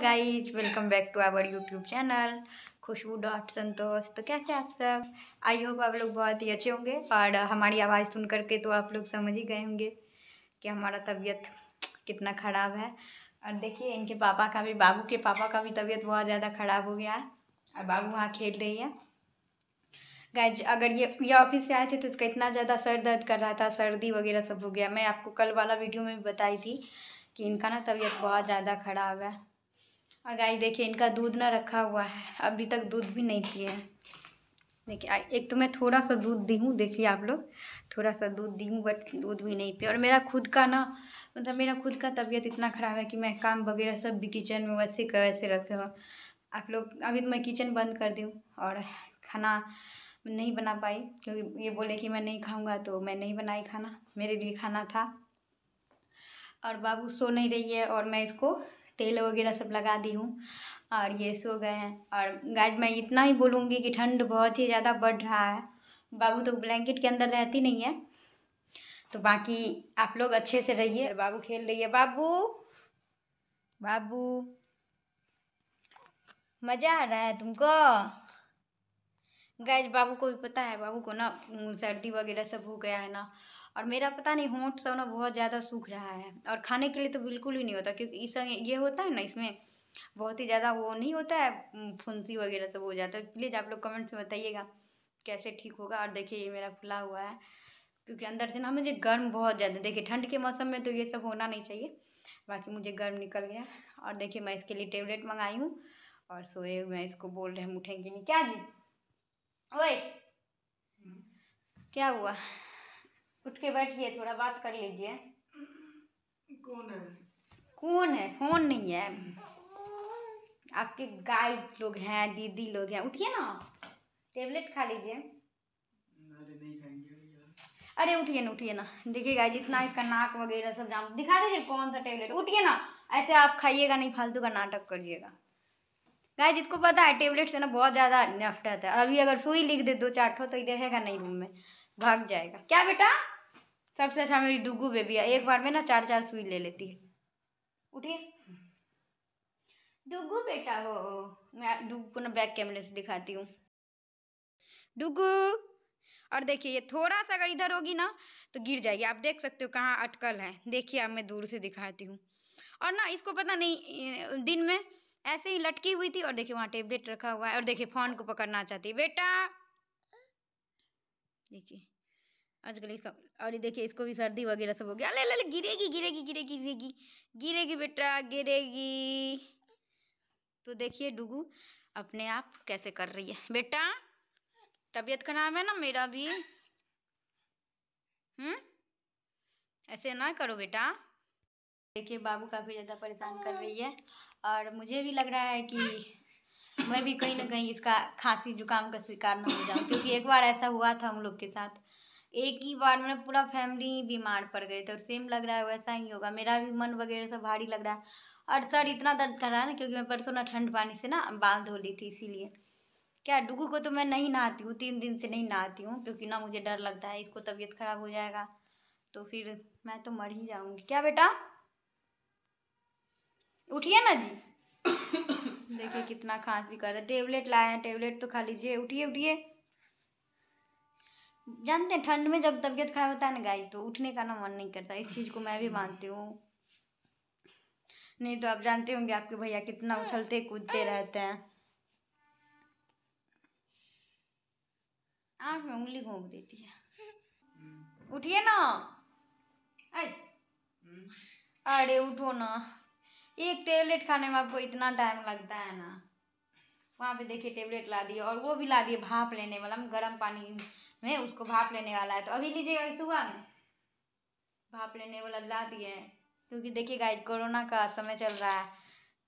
Guys welcome back to our YouTube channel Khushboo dot Santosh तो कैसे आप सब आई होप आप लोग बहुत ही अच्छे होंगे और हमारी आवाज़ सुन करके तो आप लोग समझ ही गए होंगे कि हमारा तबीयत कितना ख़राब है और देखिए इनके पापा का भी बाबू के पापा का भी तबीयत बहुत ज़्यादा ख़राब हो गया है और बाबू वहाँ खेल रही है गाइज अगर ये ये ऑफिस से आए थे तो इसका इतना ज़्यादा सर दर्द कर रहा था सर्दी वगैरह सब हो गया मैं आपको कल वाला वीडियो में भी बताई थी कि इनका ना तबीयत बहुत ज़्यादा ख़राब है और गाय देखिए इनका दूध ना रखा हुआ है अभी तक दूध भी नहीं पिए हैं देखिए एक तो मैं थोड़ा सा दूध दी हूँ देखिए आप लोग थोड़ा सा दूध दी हूँ बट दूध भी नहीं पिए और मेरा खुद का ना मतलब मेरा खुद का तबीयत इतना ख़राब है कि मैं काम वगैरह सब भी किचन में वैसे कैसे रखे हो आप लोग अभी तो मैं किचन बंद कर दी और खाना नहीं बना पाई क्योंकि ये बोले कि मैं नहीं खाऊँगा तो मैं नहीं बनाई खाना मेरे लिए खाना था और बाबू सो नहीं रही है और मैं इसको तेल वगैरह सब लगा दी हूँ और ये सो गए हैं और गाइज मैं इतना ही बोलूँगी कि ठंड बहुत ही ज़्यादा बढ़ रहा है बाबू तो ब्लैंकेट के अंदर रहती नहीं है तो बाकी आप लोग अच्छे से रहिए बाबू खेल रही है बाबू बाबू मज़ा आ रहा है तुमको गैज बाबू को भी पता है बाबू को ना सर्दी वगैरह सब हो गया है ना और मेरा पता नहीं होंठ सब ना बहुत ज़्यादा सूख रहा है और खाने के लिए तो बिल्कुल ही नहीं होता क्योंकि इस ये होता है ना इसमें बहुत ही ज़्यादा वो नहीं होता है फुंसी वगैरह सब तो हो जाता है प्लीज़ तो आप लोग कमेंट्स में बताइएगा कैसे ठीक होगा और देखिए ये मेरा फुला हुआ है क्योंकि अंदर से ना मुझे गर्म बहुत ज़्यादा देखिए ठंड के मौसम में तो ये सब होना नहीं चाहिए बाकी मुझे गर्म निकल गया और देखिए मैं इसके लिए टेबलेट मंगाई हूँ और सोए हुए इसको बोल रहे हम उठेंगे नहीं क्या जी ओए क्या हुआ उठ के बैठिए थोड़ा बात कर लीजिए कौन है कौन है फोन नहीं है आपके गाइड लोग हैं दीदी लोग हैं उठिए ना टेबलेट खा लीजिए अरे उठिए ना उठिए ना देखिएगा जितना इसका नाक वगैरह सब जाम दिखा दीजिए कौन सा टेबलेट उठिए ना ऐसे आप खाइएगा नहीं फालतू का नाटक करिएगा गाय जिसको पता है टेबलेट से ना बहुत ज़्यादा नफरत है और अभी अगर सुई लिख दे दो चार ठो तो रहेगा नहीं रूम में भाग जाएगा क्या बेटा सबसे अच्छा मेरी डुगू बेबी है एक बार में ना चार चार सुई ले लेती है उठिए डुगू बेटा हो मैं डुगू को ना बैक कैमरे से दिखाती हूँ डुगू और देखिए ये थोड़ा सा अगर इधर होगी ना तो गिर जाएगी आप देख सकते हो कहाँ अटकल है देखिए अब मैं दूर से दिखाती हूँ और ना इसको पता नहीं दिन में ऐसे ही लटकी हुई थी और देखिए वहाँ टेबलेट रखा हुआ है और देखिए फ़ोन को पकड़ना चाहती है बेटा देखिए आजकल इसका और ये देखिए इसको भी सर्दी वगैरह सब हो गया अरे अरे गिरेगी गिरेगी गिरेगी गिरेगी गिरेगी बेटा गिरेगी तो देखिए डुगू अपने आप कैसे कर रही है बेटा तबीयत खराब है ना मेरा भी हम्म ऐसे ना करो बेटा देखिए बाबू काफ़ी ज़्यादा परेशान कर रही है और मुझे भी लग रहा है कि मैं भी कहीं ना कहीं इसका खांसी जुकाम का शिकार ना हो जाऊँ क्योंकि एक बार ऐसा हुआ था हम लोग के साथ एक ही बार में पूरा फैमिली बीमार पड़ गए तो सेम लग रहा है वैसा ही होगा मेरा भी मन वगैरह सब भारी लग रहा है और सर इतना दर्द कर रहा है ना क्योंकि मैं परसों ना ठंड पानी से ना बाल धो ली थी इसीलिए क्या डुगू को तो मैं नहीं नहाती हूँ तीन दिन से नहीं नहाती हूँ क्योंकि ना मुझे डर लगता है इसको तबीयत खराब हो जाएगा तो फिर मैं तो मर ही जाऊँगी क्या बेटा उठिए ना जी देखिए कितना खांसी कर रहा है टेबलेट लाए हैं टेबलेट तो खा लीजिए उठिए उठिए जानते हैं ठंड में जब तबीयत खराब होता है ना गाइस तो उठने का ना मन नहीं करता इस चीज़ को मैं भी मानती हूँ नहीं तो आप जानते होंगे आपके भैया कितना उछलते कूदते रहते हैं आँख में उंगली घोंप देती है उठिए ना अरे उठो ना एक टेबलेट खाने में आपको इतना टाइम लगता है ना वहाँ पे देखिए टेबलेट ला दिए और वो भी ला दिए भाप लेने वाला हम गर्म पानी में उसको भाप लेने वाला है तो अभी लीजिएगा सुबह में भाप लेने वाला ला दिए क्योंकि देखिए गाइज कोरोना का समय चल रहा है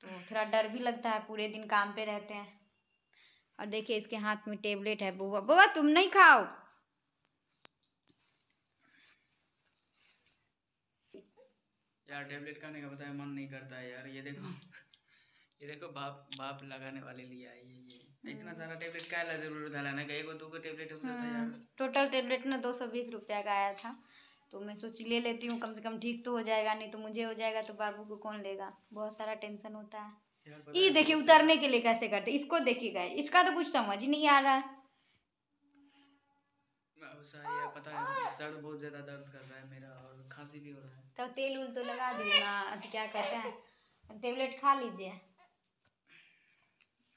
तो थोड़ा डर भी लगता है पूरे दिन काम पे रहते हैं और देखिए इसके हाथ में टेबलेट है बुआ बुआ तुम नहीं खाओ यार टेबलेट खाने का बताया मन नहीं करता है यार ये देखो ये देखो बाप बाप लगाने वाले लिए आई है ये इतना हम्म। सारा टेबलेट क्या ला जरूर था लाना गए को दो को टेबलेट हो जाता यार टोटल टेबलेट ना दो सौ बीस रुपया का आया था तो मैं सोच ले लेती हूँ कम से कम ठीक तो हो जाएगा नहीं तो मुझे हो जाएगा तो बाबू को कौन लेगा बहुत सारा टेंशन होता है ये देखिए उतरने के लिए कैसे करते इसको देखिए गए इसका तो कुछ समझ नहीं आ रहा पता है सर बहुत ज़्यादा दर्द कर रहा है मेरा और खांसी भी हो रहा है तो तेल उल तो लगा दिए ना क्या कहते हैं टेबलेट खा लीजिए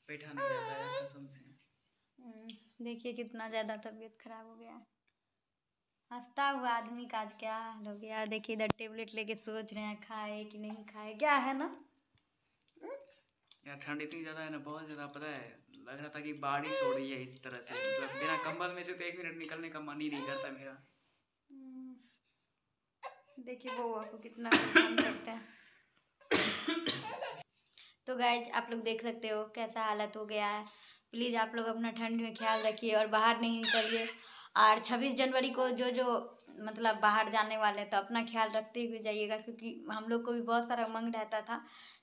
पेट आने जाता है कसम से देखिए कितना ज़्यादा तबीयत खराब हो गया है हंसता हुआ आदमी का आज क्या हो गया देखिए इधर टेबलेट लेके सोच रहे हैं खाए कि नहीं खाए क्या है ना यार ठंड इतनी ज़्यादा है ना बहुत ज़्यादा पता है लग रहा था कि बारिश हो रही है इस तरह से मतलब बिना कंबल में से तो एक मिनट निकलने का मन ही नहीं करता मेरा देखिए वो आपको कितना करते हैं तो गाइज आप लोग देख सकते हो कैसा हालत हो गया है प्लीज़ आप लोग अपना ठंड में ख्याल रखिए और बाहर नहीं निकलिए और छब्बीस जनवरी को जो जो मतलब बाहर जाने वाले हैं तो अपना ख्याल रखते हुए जाइएगा क्योंकि हम लोग को भी बहुत सारा उमंग रहता था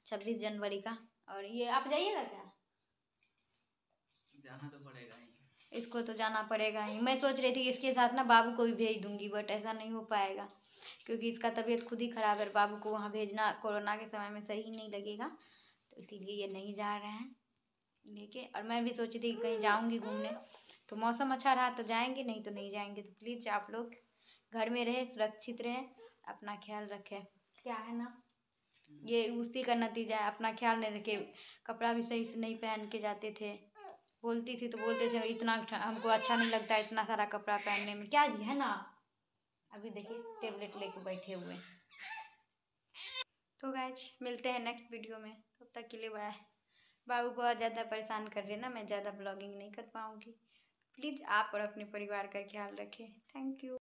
छब्बीस जनवरी का और ये आप जाइएगा क्या जाना तो पड़ेगा ही इसको तो जाना पड़ेगा ही मैं सोच रही थी कि इसके साथ ना बाबू को भी भेज दूंगी बट ऐसा नहीं हो पाएगा क्योंकि इसका तबीयत खुद ही ख़राब है बाबू को वहाँ भेजना कोरोना के समय में सही नहीं लगेगा तो इसीलिए ये नहीं जा रहे हैं लेके और मैं भी सोची थी कि कहीं जाऊंगी घूमने तो मौसम अच्छा रहा तो जाएंगे नहीं तो नहीं जाएंगे तो प्लीज़ आप लोग घर में रहे सुरक्षित रहें अपना ख्याल रखें क्या है ना ये उसी का नतीजा है अपना ख्याल नहीं रखे कपड़ा भी सही से नहीं पहन के जाते थे बोलती थी तो बोलते थे इतना हमको अच्छा नहीं लगता इतना सारा कपड़ा पहनने में क्या जी है ना अभी देखिए टेबलेट लेके बैठे हुए तो गाइज मिलते हैं नेक्स्ट वीडियो में तब तक के लिए बाय बाबू बहुत ज़्यादा परेशान कर रहे ना मैं ज़्यादा ब्लॉगिंग नहीं कर पाऊँगी प्लीज़ आप और अपने परिवार का ख्याल रखें थैंक यू